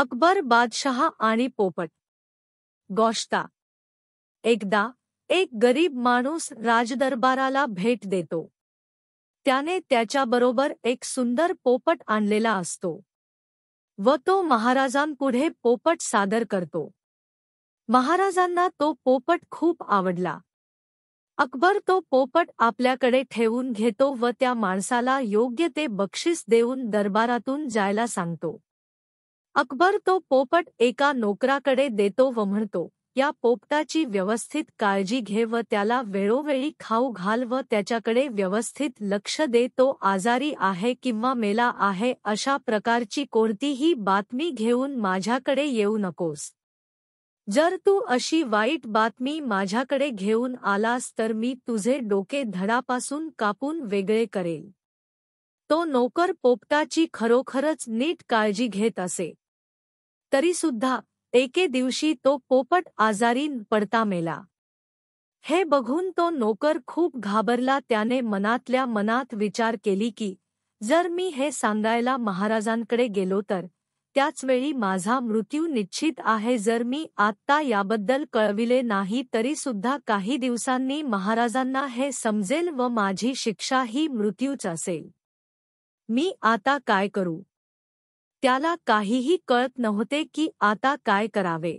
अकबर बादशाह आणि पोपट गोष्टा एकदा एक गरीब माणूस राजदरबाराला भेट देतो त्याने त्याच्याबरोबर एक सुंदर पोपट आणलेला असतो व तो महाराजांपुढे पोपट सादर करतो महाराजांना तो पोपट खूप आवडला अकबर तो पोपट आपल्याकडे ठेवून घेतो व त्या माणसाला योग्य ते बक्षीस देऊन दरबारातून जायला सांगतो अकबर तो पोपट एका नोकराकडे देतो व म्हणतो या पोपटाची व्यवस्थित काळजी घे व त्याला वेळोवेळी खाऊ घाल व त्याच्याकडे व्यवस्थित लक्ष दे तो आजारी आहे किंवा मेला आहे अशा प्रकारची कोणतीही बातमी घेऊन माझ्याकडे येऊ नकोस जर तू अशी वाईट बातमी माझ्याकडे घेऊन आलास तर मी तुझे डोके धडापासून कापून वेगळे करेल तो नोकर पोपटाची खरोखरच नीट काळजी घेत असे तरीसुद्धा एके दिवशी तो पोपट आजारी पडता मेला हे बघून तो नोकर खूप घाबरला त्याने मनातल्या मनात विचार केली की जर मी हे सांगायला महाराजांकडे गेलो तर त्याचवेळी माझा मृत्यू निश्चित आहे जर मी आत्ता याबद्दल कळविले नाही तरीसुद्धा काही दिवसांनी महाराजांना हे समजेल व माझी शिक्षा ही मृत्यूच असेल मी आता काय करू त्याला काहीही कळत नव्हते की आता काय करावे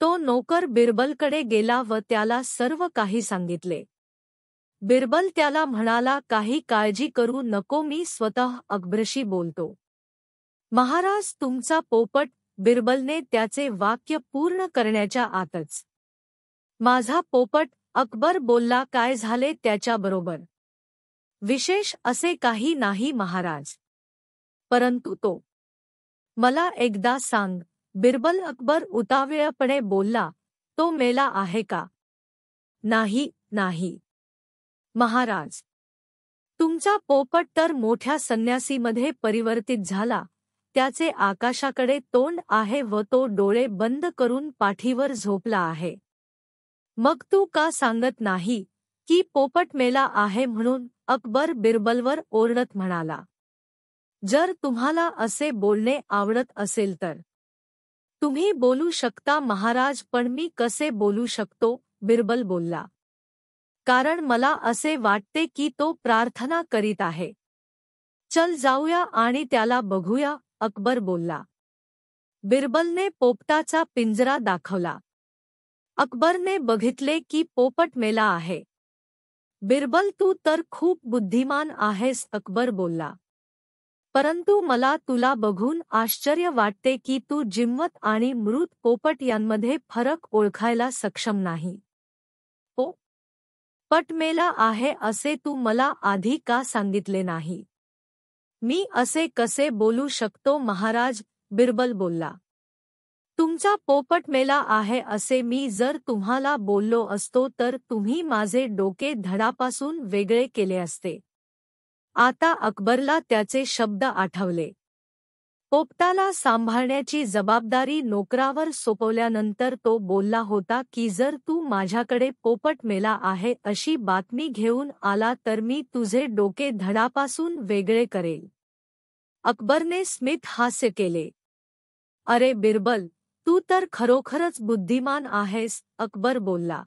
तो नोकर बिरबलकडे गेला व त्याला सर्व काही सांगितले बिरबल त्याला म्हणाला काही काळजी करू नको मी स्वतः अकबरशी बोलतो महाराज तुमचा पोपट बिरबलने त्याचे वाक्य पूर्ण करण्याच्या आतच माझा पोपट अकबर बोलला काय झाले त्याच्याबरोबर विशेष असे काही नाही महाराज परंतु तो मला एकदा सांग बिरबल अकबर उतावेळपणे बोलला तो मेला आहे का नाही नाही महाराज तुमचा पोपट तर मोठ्या संन्यासीमध्ये परिवर्तित झाला त्याचे आकाशाकडे तोंड आहे व तो डोळे बंद करून पाठीवर झोपला आहे मग तू का सांगत नाही की पोपट मेला आहे म्हणून अकबर बिरबलवर ओरडत म्हणाला जर तुम्हाला असे बोलणे आवडत असेल तर तुम्ही बोलू शकता महाराज पण मी कसे बोलू शकतो बिरबल बोलला कारण मला असे वाटते की तो प्रार्थना करीत आहे चल जाऊया आणि त्याला बघूया अकबर बोलला बिरबलने पोपटाचा पिंजरा दाखवला अकबरने बघितले की पोपट मेला आहे बिरबल तू तर खूप बुद्धिमान आहेस अकबर बोलला परंतु मला तुला बघून आश्चर्य वाटते की तू जिम्मत आणि मृत पोपट यांमध्ये फरक ओळखायला सक्षम नाही ओ हो. पटमेला आहे असे तू मला आधी का सांगितले नाही मी असे कसे बोलू शकतो महाराज बिरबल बोलला तुमचा पोपट मेला आहे असे मी जर तुम्हाला बोललो असतो तर तुम्ही माझे डोके धडापासून वेगळे केले असते आता अकबरला त्याचे शब्द आठवले पोपटाला सांभाळण्याची जबाबदारी नोकरावर सोपवल्यानंतर तो बोलला होता की जर तू माझ्याकडे पोपट मेला आहे अशी बातमी घेऊन आला तर मी तुझे डोके धडापासून वेगळे करेल अकबरने स्मित हास्य केले अरे बिरबल तू तर खरोखरच बुद्धिमान आहेस अकबर बोलला